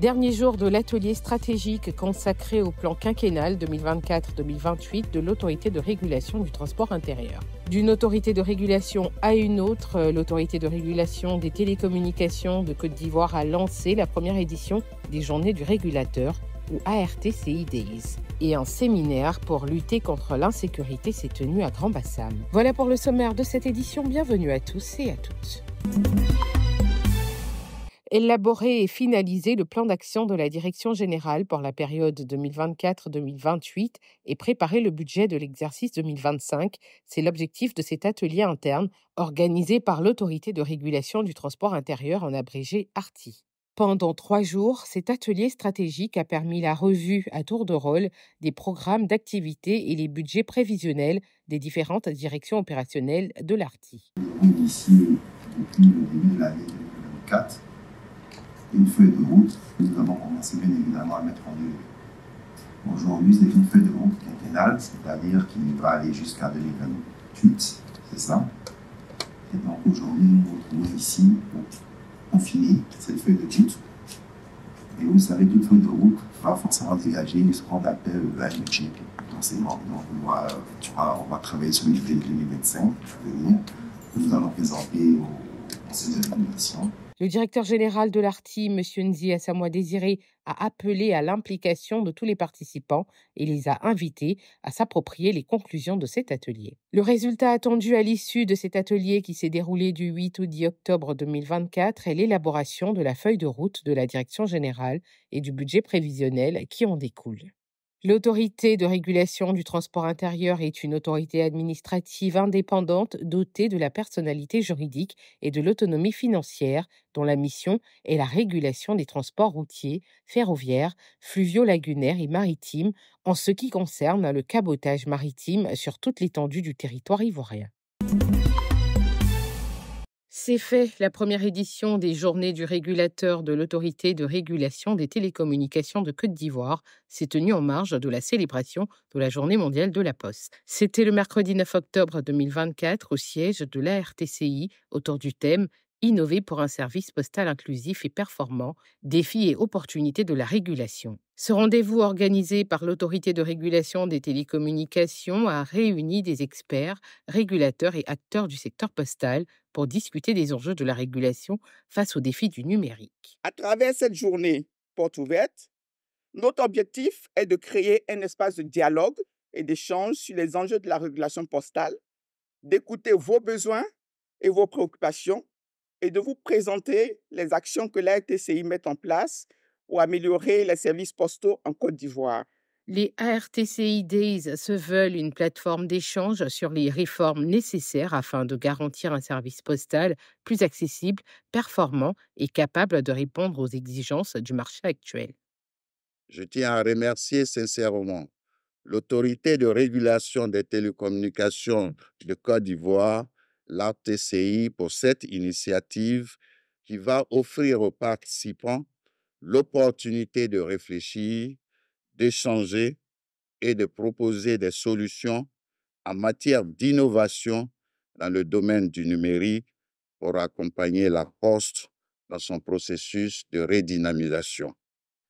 Dernier jour de l'atelier stratégique consacré au plan quinquennal 2024-2028 de l'autorité de régulation du transport intérieur. D'une autorité de régulation à une autre, l'autorité de régulation des télécommunications de Côte d'Ivoire a lancé la première édition des journées du régulateur ou ARTCI et un séminaire pour lutter contre l'insécurité s'est tenu à Grand Bassam. Voilà pour le sommaire de cette édition. Bienvenue à tous et à toutes élaborer et finaliser le plan d'action de la Direction générale pour la période 2024-2028 et préparer le budget de l'exercice 2025. C'est l'objectif de cet atelier interne organisé par l'Autorité de régulation du transport intérieur en abrégé ARTI. Pendant trois jours, cet atelier stratégique a permis la revue à tour de rôle des programmes d'activité et les budgets prévisionnels des différentes directions opérationnelles de l'ARTI une feuille de route que nous avons commencé bien évidemment à mettre en œuvre. Aujourd'hui, c'est une feuille de route pénale, c'est-à-dire qui va aller jusqu'à 2028, c'est ça Et donc aujourd'hui, nous nous retrouvons ici on finit cette feuille de route. Et vous savez, toute feuille de route va forcément dégager ce qu'on appelle la métier. Donc, on va, on va travailler sur l'idée de 2025 à que Nous allons présenter aux de d'administration le directeur général de l'ARTI, M. Nzi Assamoa Désiré, a appelé à l'implication de tous les participants et les a invités à s'approprier les conclusions de cet atelier. Le résultat attendu à l'issue de cet atelier qui s'est déroulé du 8 au 10 octobre 2024 est l'élaboration de la feuille de route de la direction générale et du budget prévisionnel qui en découle. L'autorité de régulation du transport intérieur est une autorité administrative indépendante dotée de la personnalité juridique et de l'autonomie financière dont la mission est la régulation des transports routiers, ferroviaires, fluvio-lagunaires et maritimes en ce qui concerne le cabotage maritime sur toute l'étendue du territoire ivoirien. C'est fait, la première édition des Journées du régulateur de l'autorité de régulation des télécommunications de Côte d'Ivoire s'est tenue en marge de la célébration de la Journée mondiale de la Poste. C'était le mercredi 9 octobre 2024 au siège de l'ARTCI autour du thème innover pour un service postal inclusif et performant, défis et opportunités de la régulation. Ce rendez-vous organisé par l'autorité de régulation des télécommunications a réuni des experts, régulateurs et acteurs du secteur postal pour discuter des enjeux de la régulation face aux défis du numérique. À travers cette journée porte ouverte, notre objectif est de créer un espace de dialogue et d'échange sur les enjeux de la régulation postale, d'écouter vos besoins et vos préoccupations et de vous présenter les actions que l'ARTCI met en place pour améliorer les services postaux en Côte d'Ivoire. Les ARTCI Days se veulent une plateforme d'échange sur les réformes nécessaires afin de garantir un service postal plus accessible, performant et capable de répondre aux exigences du marché actuel. Je tiens à remercier sincèrement l'autorité de régulation des télécommunications de Côte d'Ivoire l'ATCI pour cette initiative qui va offrir aux participants l'opportunité de réfléchir, d'échanger et de proposer des solutions en matière d'innovation dans le domaine du numérique pour accompagner la Poste dans son processus de redynamisation.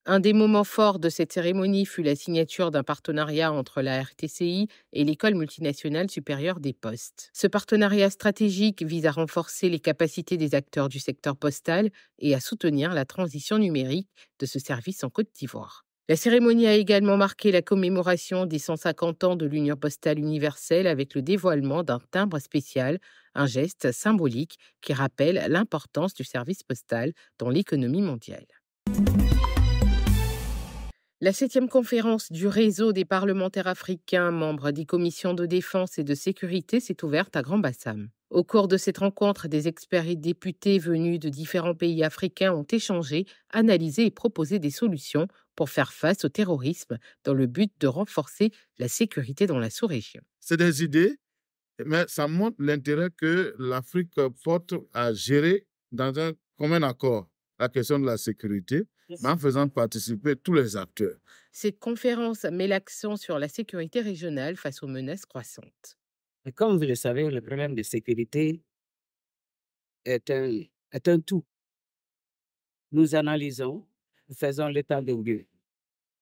Un des moments forts de cette cérémonie fut la signature d'un partenariat entre la RTCI et l'École multinationale supérieure des postes. Ce partenariat stratégique vise à renforcer les capacités des acteurs du secteur postal et à soutenir la transition numérique de ce service en Côte d'Ivoire. La cérémonie a également marqué la commémoration des 150 ans de l'Union postale universelle avec le dévoilement d'un timbre spécial, un geste symbolique qui rappelle l'importance du service postal dans l'économie mondiale. La septième conférence du réseau des parlementaires africains, membres des commissions de défense et de sécurité, s'est ouverte à Grand Bassam. Au cours de cette rencontre, des experts et députés venus de différents pays africains ont échangé, analysé et proposé des solutions pour faire face au terrorisme dans le but de renforcer la sécurité dans la sous-région. C'est des idées, mais ça montre l'intérêt que l'Afrique porte à gérer dans un commun accord la question de la sécurité en faisant participer tous les acteurs. Cette conférence met l'accent sur la sécurité régionale face aux menaces croissantes. comme vous le savez, le problème de sécurité est un, tout. Nous analysons, faisons l'état de lieu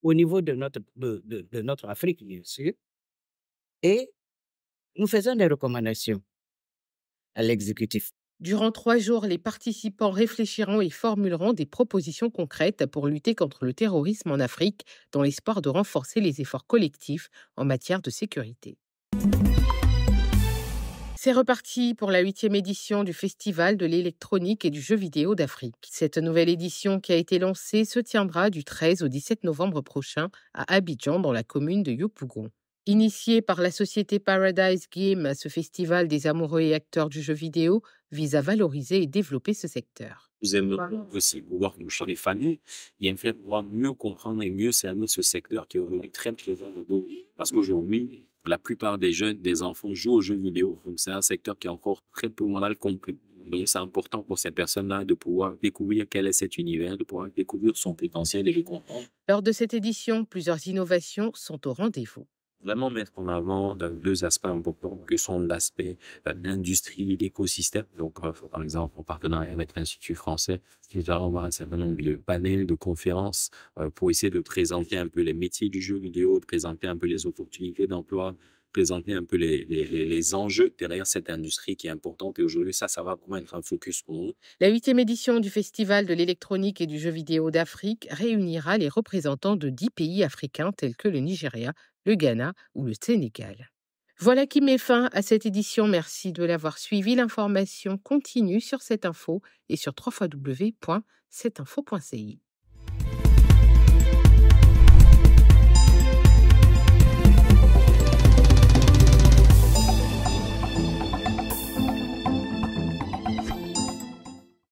au niveau de notre, de, de notre Afrique, bien sûr, et nous faisons des recommandations à l'exécutif. Durant trois jours, les participants réfléchiront et formuleront des propositions concrètes pour lutter contre le terrorisme en Afrique, dans l'espoir de renforcer les efforts collectifs en matière de sécurité. C'est reparti pour la huitième édition du Festival de l'électronique et du jeu vidéo d'Afrique. Cette nouvelle édition qui a été lancée se tiendra du 13 au 17 novembre prochain à Abidjan dans la commune de Yopougon. Initié par la société Paradise Game, ce festival des amoureux et acteurs du jeu vidéo vise à valoriser et développer ce secteur. Nous aimerions aussi pouvoir nous les fans, et en fait pouvoir mieux comprendre et mieux cerner ce secteur qui est très très au Parce qu'aujourd'hui, la plupart des jeunes, des enfants jouent aux jeux vidéo. c'est un secteur qui est encore très peu mal compris. Donc c'est important pour cette personne là de pouvoir découvrir quel est cet univers, de pouvoir découvrir son potentiel et le comprendre. Lors de cette édition, plusieurs innovations sont au rendez-vous vraiment mettre en avant euh, deux aspects importants que sont l'aspect euh, l'industrie, l'écosystème. Donc, euh, par exemple, en partenariat avec l'Institut français, nous va avoir un certain nombre de panels, de conférences pour essayer de présenter un peu les métiers du jeu vidéo, présenter un peu les opportunités d'emploi, présenter un peu les, les, les, enjeux derrière cette industrie qui est importante. Et aujourd'hui, ça, ça va vraiment être un focus pour nous. La huitième édition du Festival de l'électronique et du jeu vidéo d'Afrique réunira les représentants de dix pays africains tels que le Nigeria, le Ghana ou le Sénégal. Voilà qui met fin à cette édition. Merci de l'avoir suivi. L'information continue sur cette info et sur www.cetinfo.ci.